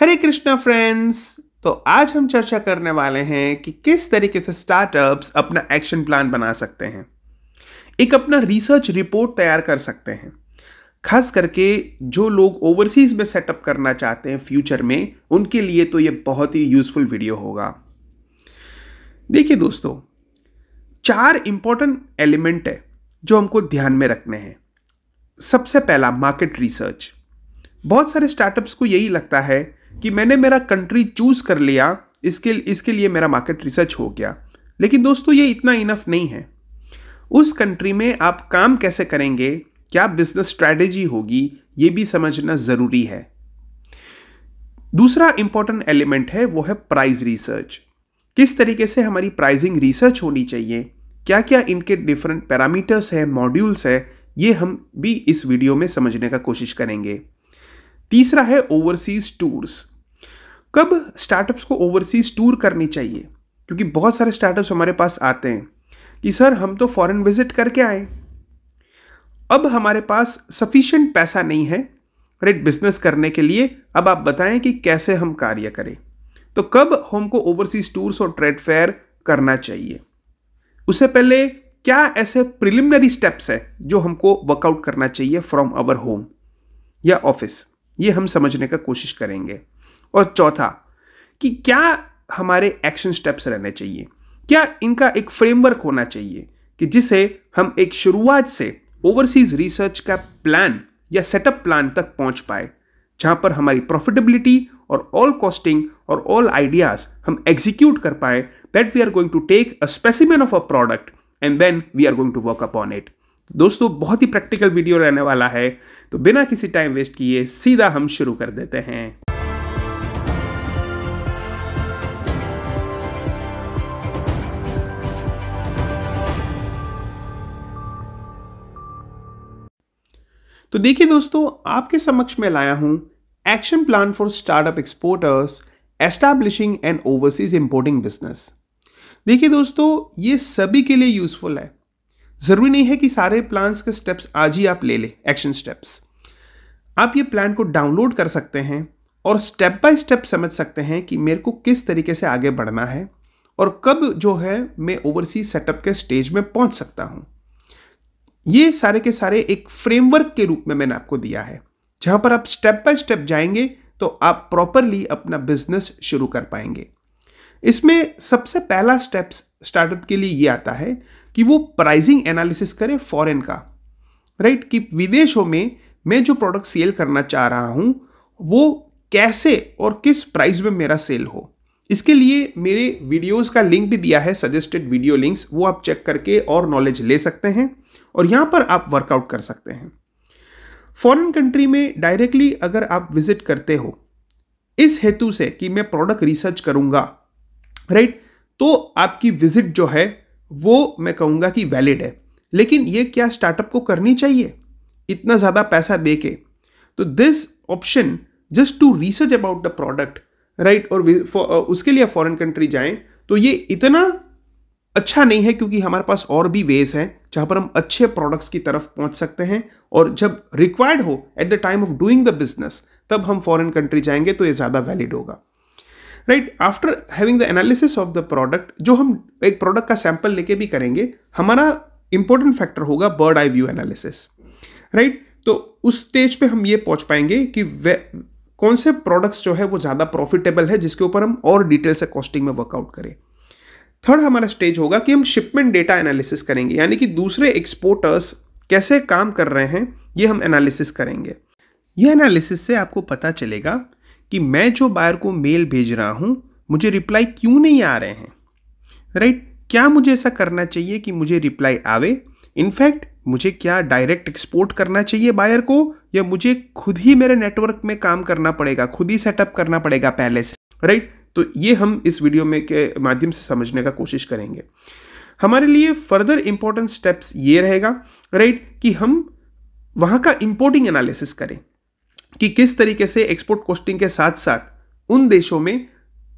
हरे Krishna friends तो आज हम चर्चा करने वाले हैं कि किस तरीके से स्टार्टअप्स अपना एक्शन प्लान बना सकते हैं एक अपना रिसर्च रिपोर्ट तैयार कर सकते हैं खास करके जो लोग ओवरसीज़ में सेटअप करना चाहते हैं फ्यूचर में उनके लिए तो ये बहुत ही यूज़फुल वीडियो होगा देखिए दोस्तों चार इम्पॉर्टेंट एलिमेंट है जो हमको ध्यान में रखने हैं सबसे पहला मार्केट रिसर्च बहुत सारे स्टार्टअप्स को यही लगता है कि मैंने मेरा कंट्री चूज़ कर लिया इसके इसके लिए मेरा मार्केट रिसर्च हो गया लेकिन दोस्तों ये इतना इनफ नहीं है उस कंट्री में आप काम कैसे करेंगे क्या बिजनेस स्ट्रैटेजी होगी ये भी समझना ज़रूरी है दूसरा इंपॉर्टेंट एलिमेंट है वो है प्राइस रिसर्च किस तरीके से हमारी प्राइजिंग रिसर्च होनी चाहिए क्या क्या इनके डिफरेंट पैरामीटर्स हैं मॉड्यूल्स है ये हम भी इस वीडियो में समझने का कोशिश करेंगे तीसरा है ओवरसीज टूर्स कब स्टार्टअप्स को ओवरसीज टूर करनी चाहिए क्योंकि बहुत सारे स्टार्टअप्स हमारे पास आते हैं कि सर हम तो फॉरेन विजिट करके आए अब हमारे पास सफिशेंट पैसा नहीं है राइट बिजनेस करने के लिए अब आप बताएं कि कैसे हम कार्य करें तो कब हमको ओवरसीज टूर्स और ट्रेड फेयर करना चाहिए उससे पहले क्या ऐसे प्रिलिमिनरी स्टेप्स है जो हमको वर्कआउट करना चाहिए फ्रॉम आवर होम या ऑफिस ये हम समझने का कोशिश करेंगे और चौथा कि क्या हमारे एक्शन स्टेप्स रहने चाहिए क्या इनका एक फ्रेमवर्क होना चाहिए कि जिसे हम एक शुरुआत से ओवरसीज रिसर्च का प्लान या सेटअप प्लान तक पहुंच पाए जहां पर हमारी प्रॉफिटेबिलिटी और ऑल कॉस्टिंग और ऑल आइडियाज हम एग्जीक्यूट कर पाए that we are going to take a specimen of a product and then we are going to work up on it दोस्तों बहुत ही प्रैक्टिकल वीडियो रहने वाला है तो बिना किसी टाइम वेस्ट किए सीधा हम शुरू कर देते हैं तो देखिए दोस्तों आपके समक्ष मैं लाया हूं action plan for startup exporters establishing and overseas importing business देखिए दोस्तों ये सभी के लिए यूजफुल है ज़रूरी नहीं है कि सारे प्लान्स के स्टेप्स आज ही आप ले लें एक्शन स्टेप्स आप ये प्लान को डाउनलोड कर सकते हैं और स्टेप बाय स्टेप समझ सकते हैं कि मेरे को किस तरीके से आगे बढ़ना है और कब जो है मैं ओवरसीज सेटअप के स्टेज में पहुंच सकता हूं ये सारे के सारे एक फ्रेमवर्क के रूप में मैंने आपको दिया है जहां पर आप स्टेप बाय स्टेप जाएंगे तो आप प्रॉपरली अपना बिजनेस शुरू कर पाएंगे इसमें सबसे पहला स्टेप स्टार्टअप के लिए ये आता है कि वो प्राइजिंग एनालिसिस करे फॉरेन का राइट कि विदेशों में मैं जो प्रोडक्ट सेल करना चाह रहा हूँ वो कैसे और किस प्राइस में मेरा सेल हो इसके लिए मेरे वीडियोस का लिंक भी दिया है सजेस्टेड वीडियो लिंक्स वो आप चेक करके और नॉलेज ले सकते हैं और यहाँ पर आप वर्कआउट कर सकते हैं फॉरेन कंट्री में डायरेक्टली अगर आप विजिट करते हो इस हेतु से कि मैं प्रोडक्ट रिसर्च करूँगा राइट तो आपकी विजिट जो है वो मैं कहूँगा कि वैलिड है लेकिन ये क्या स्टार्टअप को करनी चाहिए इतना ज़्यादा पैसा दे के तो this option just to research about the product right और उसके लिए फॉरेन कंट्री जाएं तो ये इतना अच्छा नहीं है क्योंकि हमारे पास और भी वेज हैं जहाँ पर हम अच्छे प्रोडक्ट्स की तरफ पहुँच सकते हैं और जब रिक्वायर्ड हो at the time of doing the business तब हम फॉरेन कंट्री जाएंगे तो ये ज़्यादा वैलिड होगा right after having the analysis of the product जो हम एक प्रोडक्ट का सैंपल लेके भी करेंगे हमारा इंपॉर्टेंट फैक्टर होगा bird eye view analysis right तो उस स्टेज पे हम ये पहुंच पाएंगे कि कौन से प्रोडक्ट्स जो है वो ज़्यादा प्रॉफिटेबल है जिसके ऊपर हम और डिटेल से कॉस्टिंग में वर्कआउट करें थर्ड हमारा स्टेज होगा कि हम शिपमेंट डेटा एनालिसिस करेंगे यानी कि दूसरे एक्सपोर्टर्स कैसे काम कर रहे हैं ये हम एनालिसिस करेंगे ये एनालिसिस से आपको पता चलेगा कि मैं जो बायर को मेल भेज रहा हूँ मुझे रिप्लाई क्यों नहीं आ रहे हैं राइट right? क्या मुझे ऐसा करना चाहिए कि मुझे रिप्लाई आवे इनफैक्ट मुझे क्या डायरेक्ट एक्सपोर्ट करना चाहिए बायर को या मुझे खुद ही मेरे नेटवर्क में काम करना पड़ेगा खुद ही सेटअप करना पड़ेगा पहले से राइट तो ये हम इस वीडियो में के माध्यम से समझने का कोशिश करेंगे हमारे लिए फर्दर इंपॉर्टेंट स्टेप्स ये रहेगा राइट कि हम वहां का इम्पोर्टिंग एनालिसिस करें कि किस तरीके से एक्सपोर्ट कॉस्टिंग के साथ साथ उन देशों में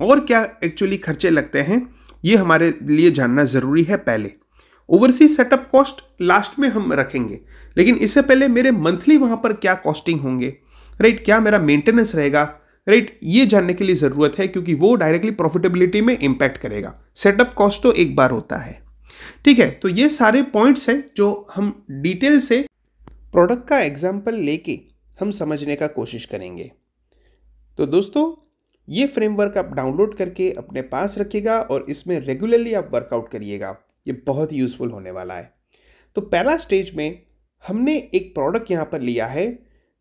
और क्या एक्चुअली खर्चे लगते हैं ये हमारे लिए जानना ज़रूरी है पहले ओवरसीज सेटअप कॉस्ट लास्ट में हम रखेंगे लेकिन इससे पहले मेरे मंथली वहाँ पर क्या कॉस्टिंग होंगे राइट क्या मेरा मेंटेनेंस रहेगा राइट ये जानने के लिए ज़रूरत है क्योंकि वो डायरेक्टली प्रॉफिटेबिलिटी में इम्पैक्ट करेगा सेटअप कॉस्ट तो एक बार होता है ठीक है तो ये सारे पॉइंट्स हैं जो हम डिटेल से प्रोडक्ट का एग्जाम्पल लेके हम समझने का कोशिश करेंगे तो दोस्तों ये फ्रेमवर्क आप डाउनलोड करके अपने पास रखिएगा और इसमें रेगुलरली आप वर्कआउट करिएगा ये बहुत ही यूज़फुल होने वाला है तो पहला स्टेज में हमने एक प्रोडक्ट यहाँ पर लिया है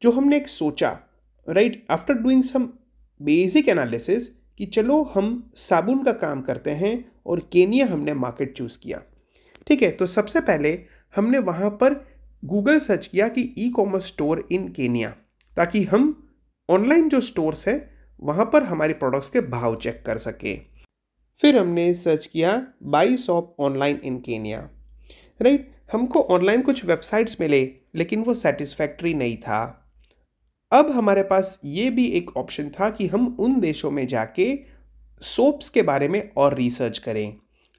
जो हमने एक सोचा right after doing some basic analysis कि चलो हम साबुन का काम करते हैं और केनिया हमने मार्केट चूज़ किया ठीक है तो सबसे पहले हमने वहाँ पर गूगल सर्च किया कि e commerce store in Kenya ताकि हम ऑनलाइन जो स्टोर्स है वहाँ पर हमारे प्रोडक्ट्स के भाव चेक कर सकें फिर हमने सर्च किया buy shop online in Kenya right हमको ऑनलाइन कुछ वेबसाइट्स मिले लेकिन वो सेटिस्फैक्ट्री नहीं था अब हमारे पास ये भी एक ऑप्शन था कि हम उन देशों में जाके सोप्स के बारे में और रिसर्च करें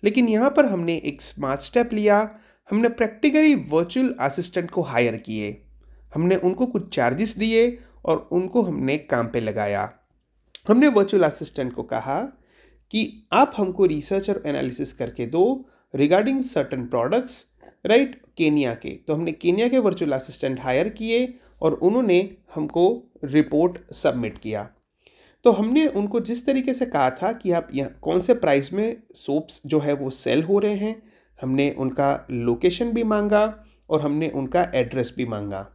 लेकिन यहाँ पर हमने एक स्मार्ट स्टेप लिया हमने प्रैक्टिकली वर्चुअल असिस्टेंट को हायर किए हमने उनको कुछ चार्जेस दिए और उनको हमने काम पे लगाया हमने वर्चुअल असिस्टेंट को कहा कि आप हमको रिसर्च और एनालिसिस करके दो regarding certain products right Kenya के तो हमने केनिया के वर्चुअल असिस्टेंट हायर किए और उन्होंने हमको रिपोर्ट सबमिट किया तो हमने उनको जिस तरीके से कहा था कि आप यहाँ कौन से प्राइस में सोप्स जो है वो सेल हो रहे हैं हमने उनका लोकेशन भी मांगा और हमने उनका एड्रेस भी मांगा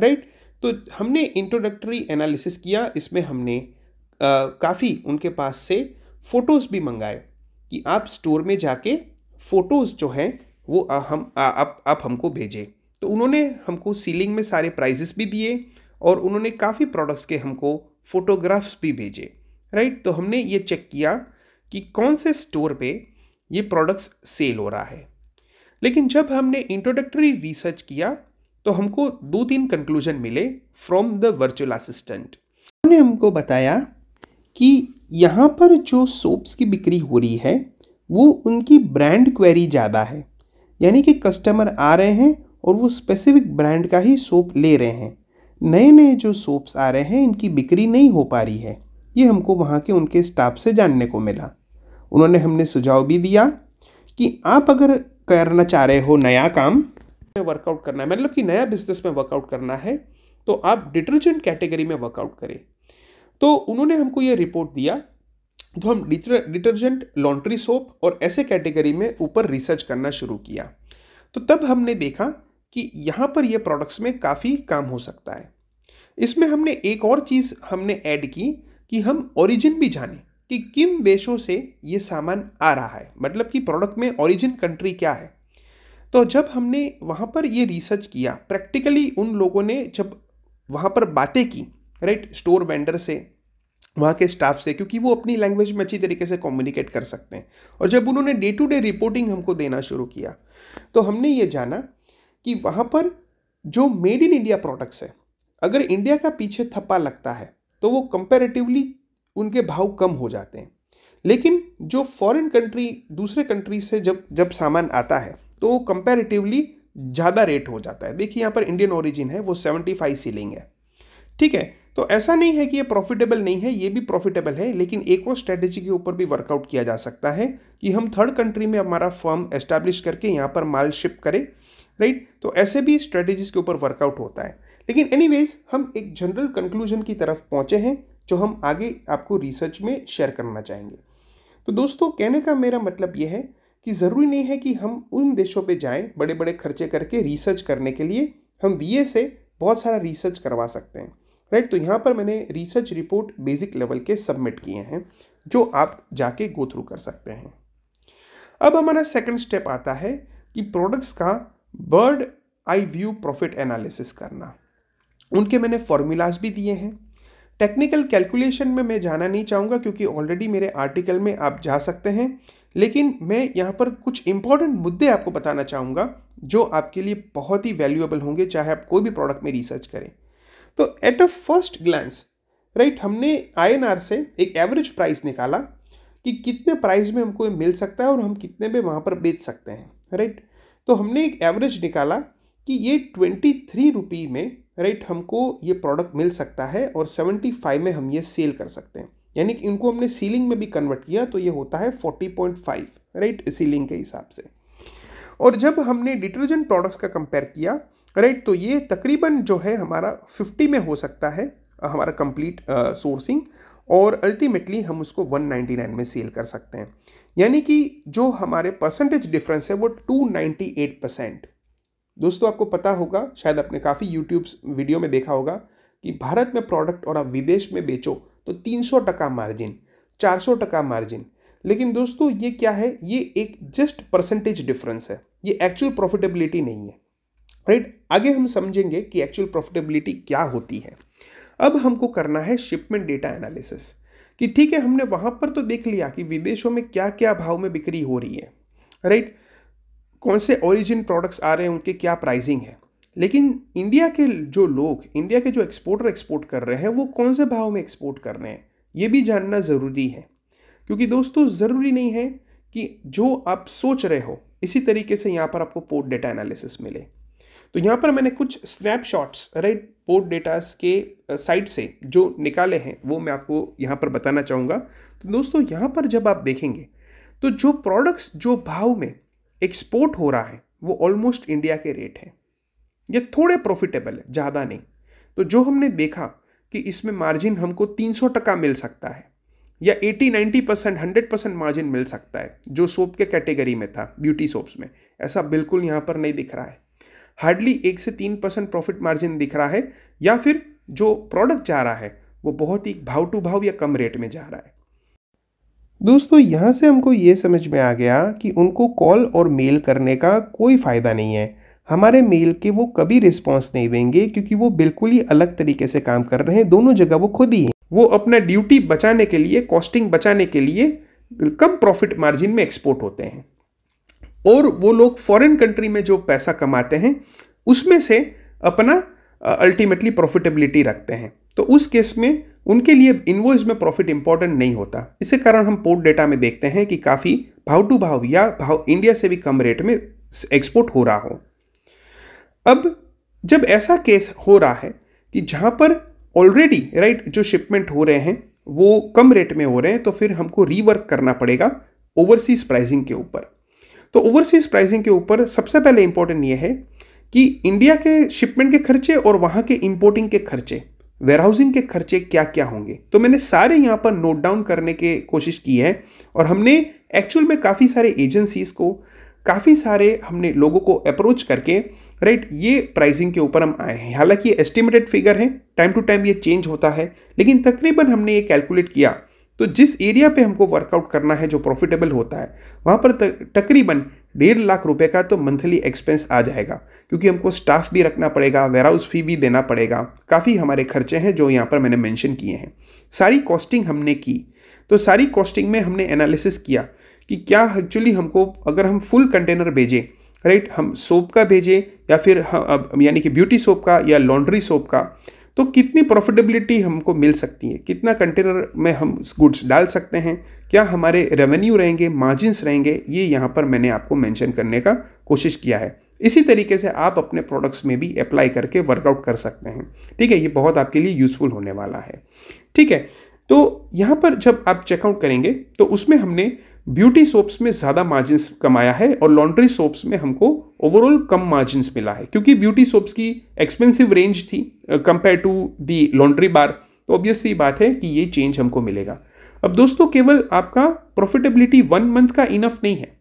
राइट तो हमने इंट्रोडक्टरी एनालिसिस किया इसमें हमने काफ़ी उनके पास से फ़ोटोज़ भी मंगाए कि आप स्टोर में जाके फ़ोटोज़ जो हैं वो आ, हम आ, आप आप हमको भेजें तो उन्होंने हमको सीलिंग में सारे प्राइजेस भी दिए और उन्होंने काफ़ी प्रोडक्ट्स के हमको फ़ोटोग्राफ्स भी भेजे राइट तो हमने ये चेक किया कि कौन से स्टोर पे ये प्रोडक्ट्स सेल हो रहा है लेकिन जब हमने इंट्रोडक्टरी रिसर्च किया तो हमको दो तीन कंक्लूजन मिले फ्रॉम द वर्चुअल असिस्टेंट उन्होंने हमको बताया कि यहाँ पर जो सोप्स की बिक्री हो रही है वो उनकी ब्रांड क्वेरी ज़्यादा है यानी कि कस्टमर आ रहे हैं और वो स्पेसिफिक ब्रांड का ही सोप ले रहे हैं नए नए जो सोप्स आ रहे हैं इनकी बिक्री नहीं हो पा रही है ये हमको वहाँ के उनके स्टाफ से जानने को मिला उन्होंने हमने सुझाव भी दिया कि आप अगर करना चाह रहे हो नया काम वर्कआउट करना है मतलब कि नया बिजनेस में वर्कआउट करना है तो आप डिटर्जेंट कैटेगरी में वर्कआउट करें तो उन्होंने हमको ये रिपोर्ट दिया तो हम डिटर्जेंट लॉन्ड्री सोप और ऐसे कैटेगरी में ऊपर रिसर्च करना शुरू किया तो तब हमने देखा कि यहाँ पर ये प्रोडक्ट्स में काफ़ी काम हो सकता है इसमें हमने एक और चीज़ हमने ऐड की कि हम ओरिजिन भी जाने कि किन देशों से ये सामान आ रहा है मतलब कि प्रोडक्ट में ओरिजिन कंट्री क्या है तो जब हमने वहाँ पर ये रिसर्च किया प्रैक्टिकली उन लोगों ने जब वहाँ पर बातें की राइट स्टोर वेंडर से वहाँ के स्टाफ से क्योंकि वो अपनी लैंग्वेज में अच्छी तरीके से कम्युनिकेट कर सकते हैं और जब उन्होंने डे टू डे रिपोर्टिंग हमको देना शुरू किया तो हमने ये जाना कि वहाँ पर जो मेड इन इंडिया प्रोडक्ट्स है अगर इंडिया का पीछे थप्पा लगता है तो वो कंपेरेटिवली उनके भाव कम हो जाते हैं लेकिन जो फॉरेन कंट्री दूसरे कंट्री से जब जब सामान आता है तो वो कंपेरेटिवली ज़्यादा रेट हो जाता है देखिए यहाँ पर इंडियन ओरिजिन है वो सेवेंटी फाइव सीलिंग है ठीक है तो ऐसा नहीं है कि ये प्रॉफिटेबल नहीं है ये भी प्रॉफिटेबल है लेकिन एक और स्ट्रेटेजी के ऊपर भी वर्कआउट किया जा सकता है कि हम थर्ड कंट्री में हमारा फर्म एस्टैब्लिश करके यहाँ पर माल शिप करें राइट तो ऐसे भी स्ट्रेटेजीज के ऊपर वर्कआउट होता है लेकिन एनीवेज हम एक जनरल कंक्लूजन की तरफ पहुँचे हैं जो हम आगे आपको रिसर्च में शेयर करना चाहेंगे तो दोस्तों कहने का मेरा मतलब यह है कि ज़रूरी नहीं है कि हम उन देशों पे जाएं बड़े बड़े खर्चे करके रिसर्च करने के लिए हम वी से बहुत सारा रिसर्च करवा सकते हैं राइट तो यहाँ पर मैंने रिसर्च रिपोर्ट बेसिक लेवल के सबमिट किए हैं जो आप जाके गो थ्रू कर सकते हैं अब हमारा सेकंड स्टेप आता है कि प्रोडक्ट्स का bird eye view profit analysis करना उनके मैंने फॉर्मूलाज भी दिए हैं टेक्निकल कैलकुलेशन में मैं जाना नहीं चाहूँगा क्योंकि ऑलरेडी मेरे आर्टिकल में आप जा सकते हैं लेकिन मैं यहाँ पर कुछ इंपॉर्टेंट मुद्दे आपको बताना चाहूँगा जो आपके लिए बहुत ही वैल्यूएबल होंगे चाहे आप कोई भी प्रोडक्ट में रिसर्च करें तो at a first glance right हमने आई से एक एवरेज प्राइस निकाला कि कितने प्राइस में हमको मिल सकता है और हम कितने में वहाँ पर बेच सकते हैं राइट तो हमने एक एवरेज निकाला कि ये ट्वेंटी थ्री रुपी में राइट हमको ये प्रोडक्ट मिल सकता है और सेवेंटी फाइव में हम ये सेल कर सकते हैं यानी कि इनको हमने सीलिंग में भी कन्वर्ट किया तो ये होता है forty point five right ceiling के हिसाब से और जब हमने डिटर्जेंट प्रोडक्ट्स का कंपेयर किया राइट तो ये तकरीबन जो है हमारा फिफ्टी में हो सकता है हमारा कंप्लीट सोर्सिंग uh, और अल्टीमेटली हम उसको 199 में सेल कर सकते हैं यानी कि जो हमारे परसेंटेज डिफरेंस है वो 298 परसेंट दोस्तों आपको पता होगा शायद आपने काफ़ी यूट्यूब वीडियो में देखा होगा कि भारत में प्रोडक्ट और आप विदेश में बेचो तो 300 टका मार्जिन 400 टका मार्जिन लेकिन दोस्तों ये क्या है ये एक जस्ट परसेंटेज डिफरेंस है ये एक्चुअल प्रॉफिटेबिलिटी नहीं है राइट आगे हम समझेंगे कि एक्चुअल प्रॉफिटेबिलिटी क्या होती है अब हमको करना है शिपमेंट डेटा एनालिसिस कि ठीक है हमने वहाँ पर तो देख लिया कि विदेशों में क्या क्या भाव में बिक्री हो रही है राइट कौन से ओरिजिन प्रोडक्ट्स आ रहे हैं उनके क्या प्राइसिंग है लेकिन इंडिया के जो लोग इंडिया के जो एक्सपोर्टर एक्सपोर्ट कर रहे हैं वो कौन से भाव में एक्सपोर्ट कर रहे हैं ये भी जानना ज़रूरी है क्योंकि दोस्तों ज़रूरी नहीं है कि जो आप सोच रहे हो इसी तरीके से यहाँ पर आपको पोर्ट डेटा एनालिसिस मिले तो यहाँ पर मैंने कुछ स्नैपशॉट्स राइट पोर्ट डेटास के साइट से जो निकाले हैं वो मैं आपको यहाँ पर बताना चाहूँगा तो दोस्तों यहाँ पर जब आप देखेंगे तो जो प्रोडक्ट्स जो भाव में एक्सपोर्ट हो रहा है वो ऑलमोस्ट इंडिया के रेट हैं ये थोड़े प्रॉफिटेबल है ज़्यादा नहीं तो जो हमने देखा कि इसमें मार्जिन हमको तीन टका मिल सकता है या 80 90 परसेंट हंड्रेड परसेंट मार्जिन मिल सकता है जो सोप के कैटेगरी में था ब्यूटी सोप्स में ऐसा बिल्कुल यहाँ पर नहीं दिख रहा है हार्डली एक से तीन परसेंट प्रॉफिट मार्जिन दिख रहा है या फिर जो प्रोडक्ट जा रहा है वो बहुत ही भाव टू भाव या कम रेट में जा रहा है दोस्तों यहाँ से हमको ये समझ में आ गया कि उनको कॉल और मेल करने का कोई फ़ायदा नहीं है हमारे मेल के वो कभी रिस्पॉन्स नहीं देंगे क्योंकि वो बिल्कुल ही अलग तरीके से काम कर रहे हैं दोनों जगह वो खुद ही हैं वो अपना ड्यूटी बचाने के लिए कॉस्टिंग बचाने के लिए कम प्रॉफिट मार्जिन में एक्सपोर्ट होते हैं और वो लोग फॉरेन कंट्री में जो पैसा कमाते हैं उसमें से अपना अल्टीमेटली प्रॉफिटेबिलिटी रखते हैं तो उस केस में उनके लिए इनवॉइस में प्रॉफिट इंपॉर्टेंट नहीं होता इसके कारण हम पोर्ट डेटा में देखते हैं कि काफ़ी भाव टू भाव या भाव इंडिया से भी कम रेट में एक्सपोर्ट हो रहा हो अब जब ऐसा केस हो रहा है कि जहाँ पर ऑलरेडी राइट जो शिपमेंट हो रहे हैं वो कम रेट में हो रहे हैं तो फिर हमको रीवर्क करना पड़ेगा ओवरसीज प्राइसिंग के ऊपर तो ओवरसीज़ प्राइसिंग के ऊपर सबसे पहले इंपॉर्टेंट ये है कि इंडिया के शिपमेंट के खर्चे और वहाँ के इम्पोर्टिंग के खर्चे वेयरहाउसिंग के खर्चे क्या क्या होंगे तो मैंने सारे यहाँ पर नोट डाउन करने की कोशिश की है और हमने एक्चुअल में काफ़ी सारे एजेंसीज़ को काफ़ी सारे हमने लोगों को अप्रोच करके राइट ये प्राइसिंग के ऊपर हम आए हैं हालांकि ये एस्टिमेटेड फिगर है टाइम टू टाइम ये चेंज होता है लेकिन तकरीबन हमने ये कैलकुलेट किया तो जिस एरिया पे हमको वर्कआउट करना है जो प्रॉफिटेबल होता है वहाँ पर तकरीबन डेढ़ लाख रुपए का तो मंथली एक्सपेंस आ जाएगा क्योंकि हमको स्टाफ भी रखना पड़ेगा वेयरहाउस फी भी देना पड़ेगा काफ़ी हमारे खर्चे हैं जो यहाँ पर मैंने मेंशन किए हैं सारी कॉस्टिंग हमने की तो सारी कॉस्टिंग में हमने एनालिसिस किया कि क्या एक्चुअली हमको अगर हम फुल कंटेनर भेजें राइट हम सोप का भेजें या फिर हम यानी कि ब्यूटी सोप का या लॉन्ड्री सोप का तो कितनी प्रॉफिटेबिलिटी हमको मिल सकती है कितना कंटेनर में हम गुड्स डाल सकते हैं क्या हमारे रेवेन्यू रहेंगे मार्जिन्स रहेंगे ये यहाँ पर मैंने आपको मैंशन करने का कोशिश किया है इसी तरीके से आप अपने प्रोडक्ट्स में भी अप्लाई करके वर्कआउट कर सकते हैं ठीक है ये बहुत आपके लिए यूज़फुल होने वाला है ठीक है तो यहाँ पर जब आप चेकआउट करेंगे तो उसमें हमने ब्यूटी सोप्स में ज़्यादा मार्जिन्स कमाया है और लॉन्ड्री सोप्स में हमको ओवरऑल कम मार्जिन्स मिला है क्योंकि ब्यूटी सोप्स की एक्सपेंसिव रेंज थी compare to the laundry bar तो ऑब्वियसली बात है कि ये चेंज हमको मिलेगा अब दोस्तों केवल आपका प्रॉफिटेबिलिटी वन मंथ का इनफ नहीं है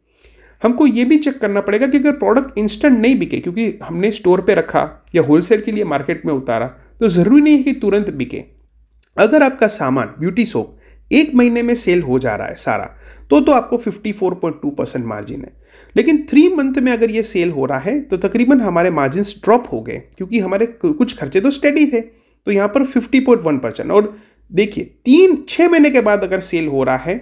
हमको ये भी चेक करना पड़ेगा कि अगर प्रोडक्ट इंस्टेंट नहीं बिके क्योंकि हमने स्टोर पे रखा या होलसेल के लिए मार्केट में उतारा तो ज़रूरी नहीं है कि तुरंत बिके अगर आपका सामान ब्यूटी सोप एक महीने में सेल हो जा रहा है सारा तो तो आपको 54.2 परसेंट मार्जिन है लेकिन थ्री मंथ में अगर ये सेल हो रहा है तो तकरीबन हमारे मार्जिन ड्रॉप हो गए क्योंकि हमारे कुछ खर्चे तो स्टेडी थे तो यहाँ पर 50.1 परसेंट और देखिए तीन छः महीने के बाद अगर सेल हो रहा है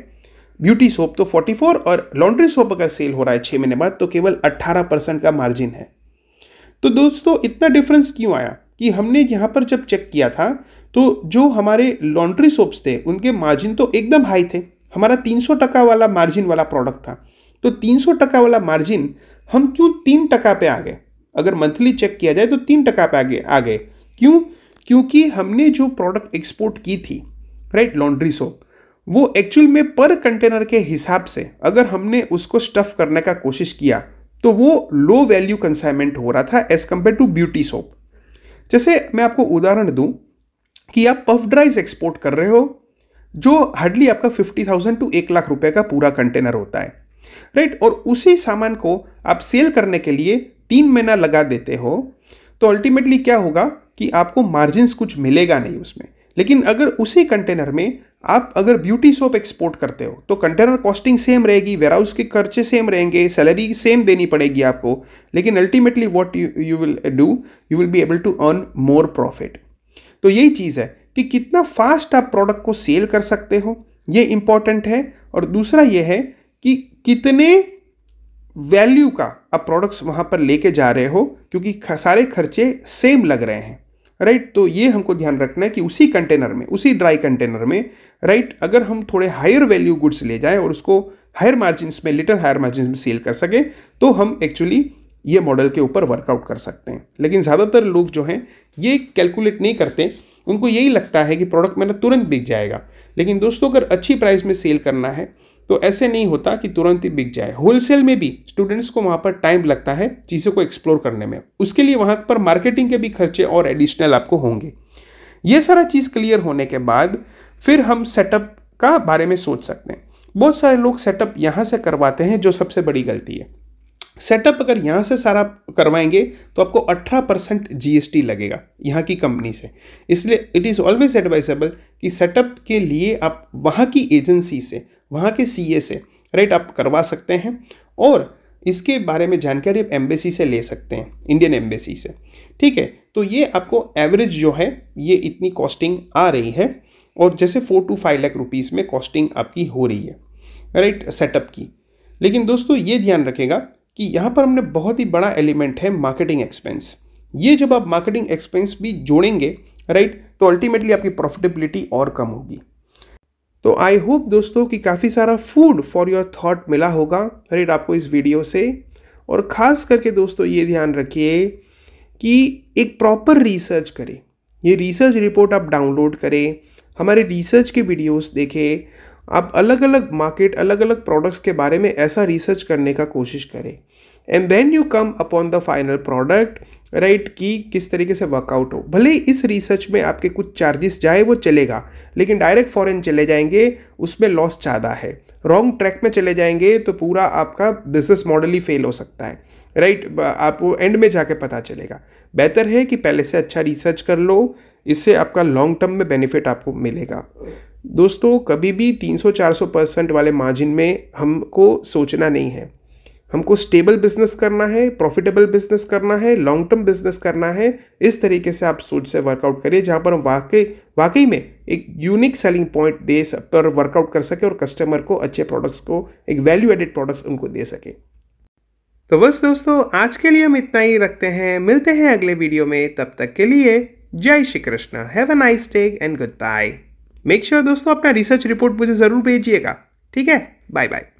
ब्यूटी सोप तो 44 और लॉन्ड्री सोप अगर सेल हो रहा है छः महीने बाद तो केवल 18 परसेंट का मार्जिन है तो दोस्तों इतना डिफरेंस क्यों आया कि हमने यहाँ पर जब चेक किया था तो जो हमारे लॉन्ड्री सोप्स थे उनके मार्जिन तो एकदम हाई थे हमारा तीन सौ टका वाला मार्जिन वाला प्रोडक्ट था तो तीन सौ टका वाला मार्जिन हम क्यों तीन टका पे आ गए अगर मंथली चेक किया जाए तो तीन टका पे आगे आ गए क्यों क्योंकि हमने जो प्रोडक्ट एक्सपोर्ट की थी राइट लॉन्ड्री सोप वो एक्चुअल में पर कंटेनर के हिसाब से अगर हमने उसको स्टफ़ करने का कोशिश किया तो वो लो वैल्यू कंसाइनमेंट हो रहा था as compare to beauty soap जैसे मैं आपको उदाहरण दूँ कि आप पफ ड्राइज एक्सपोर्ट कर रहे हो जो हार्डली आपका फिफ्टी थाउजेंड टू एक लाख रुपए का पूरा कंटेनर होता है राइट और उसी सामान को आप सेल करने के लिए तीन महीना लगा देते हो तो अल्टीमेटली क्या होगा कि आपको मार्जिन कुछ मिलेगा नहीं उसमें लेकिन अगर उसी कंटेनर में आप अगर ब्यूटी सोप एक्सपोर्ट करते हो तो कंटेनर कॉस्टिंग सेम रहेगी वेयरहाउस के खर्चे सेम रहेंगे सैलरी सेम देनी पड़ेगी आपको लेकिन ultimately what you you will do you will be able to earn more profit तो यही चीज़ है कि कितना फास्ट आप प्रोडक्ट को सेल कर सकते हो ये इम्पॉर्टेंट है और दूसरा ये है कि कितने वैल्यू का आप प्रोडक्ट्स वहाँ पर लेके जा रहे हो क्योंकि सारे खर्चे सेम लग रहे हैं राइट तो ये हमको ध्यान रखना है कि उसी कंटेनर में उसी ड्राई कंटेनर में राइट अगर हम थोड़े हायर वैल्यू गुड्स ले जाएं और उसको हायर मार्जिन में लिटिल हायर मार्जिन में सेल कर सकें तो हम एक्चुअली ये मॉडल के ऊपर वर्कआउट कर सकते हैं लेकिन ज़्यादातर लोग जो हैं ये कैलकुलेट नहीं करते उनको यही लगता है कि प्रोडक्ट मेरा तुरंत बिक जाएगा लेकिन दोस्तों अगर अच्छी प्राइस में सेल करना है तो ऐसे नहीं होता कि तुरंत ही बिक जाए होलसेल में भी स्टूडेंट्स को वहाँ पर टाइम लगता है चीज़ों को एक्सप्लोर करने में उसके लिए वहाँ पर मार्केटिंग के भी खर्चे और एडिशनल आपको होंगे ये सारा चीज़ क्लियर होने के बाद फिर हम सेटअप का बारे में सोच सकते हैं बहुत सारे लोग सेटअप यहाँ से करवाते हैं जो सबसे बड़ी गलती है सेटअप अगर यहाँ से सारा करवाएंगे तो आपको 18 परसेंट जी लगेगा यहाँ की कंपनी से इसलिए इट इज़ ऑलवेज एडवाइजेबल कि सेटअप के लिए आप वहाँ की एजेंसी से वहाँ के सी से राइट आप करवा सकते हैं और इसके बारे में जानकारी आप एम्बेसी से ले सकते हैं इंडियन एम्बेसी से ठीक है तो ये आपको एवरेज जो है ये इतनी कॉस्टिंग आ रही है और जैसे four to five lakh rupees में कॉस्टिंग आपकी हो रही है राइट सेटअप की लेकिन दोस्तों ये ध्यान रखेगा कि यहाँ पर हमने बहुत ही बड़ा एलिमेंट है मार्केटिंग एक्सपेंस ये जब आप मार्केटिंग एक्सपेंस भी जोड़ेंगे राइट तो अल्टीमेटली आपकी प्रॉफिटेबिलिटी और कम होगी तो आई होप दोस्तों कि काफ़ी सारा फूड फॉर योर थॉट मिला होगा राइट आपको इस वीडियो से और ख़ास करके दोस्तों ये ध्यान रखिए कि एक प्रॉपर रिसर्च करें ये रिसर्च रिपोर्ट आप डाउनलोड करें हमारे रिसर्च के वीडियोस देखें आप अलग अलग मार्केट अलग अलग प्रोडक्ट्स के बारे में ऐसा रिसर्च करने का कोशिश करें and then you come upon the final product right कि किस तरीके से वर्कआउट हो भले इस रिसर्च में आपके कुछ चार्जेस जाए वो चलेगा लेकिन डायरेक्ट फॉरेन चले जाएंगे उसमें लॉस ज़्यादा है रॉन्ग ट्रैक में चले जाएंगे तो पूरा आपका बिजनेस मॉडल ही फेल हो सकता है राइट right? आपको एंड में जाके पता चलेगा बेहतर है कि पहले से अच्छा रिसर्च कर लो इससे आपका लॉन्ग टर्म में बेनिफिट आपको मिलेगा दोस्तों कभी भी 300-400 परसेंट वाले मार्जिन में हमको सोचना नहीं है हमको स्टेबल बिजनेस करना है प्रॉफिटेबल बिजनेस करना है लॉन्ग टर्म बिजनेस करना है इस तरीके से आप सोच से वर्कआउट करिए जहाँ पर हम वाकई वाकई में एक यूनिक सेलिंग पॉइंट दे पर वर्कआउट कर सके और कस्टमर को अच्छे प्रोडक्ट्स को एक वैल्यू एडेड प्रोडक्ट्स उनको दे सके तो बस दोस्तों आज के लिए हम इतना ही रखते हैं मिलते हैं अगले वीडियो में तब तक के लिए जय Shri Krishna have a nice day and goodbye make sure sure दोस्तों अपना रिसर्च रिपोर्ट मुझे ज़रूर भेजिएगा ठीक है बाय बाय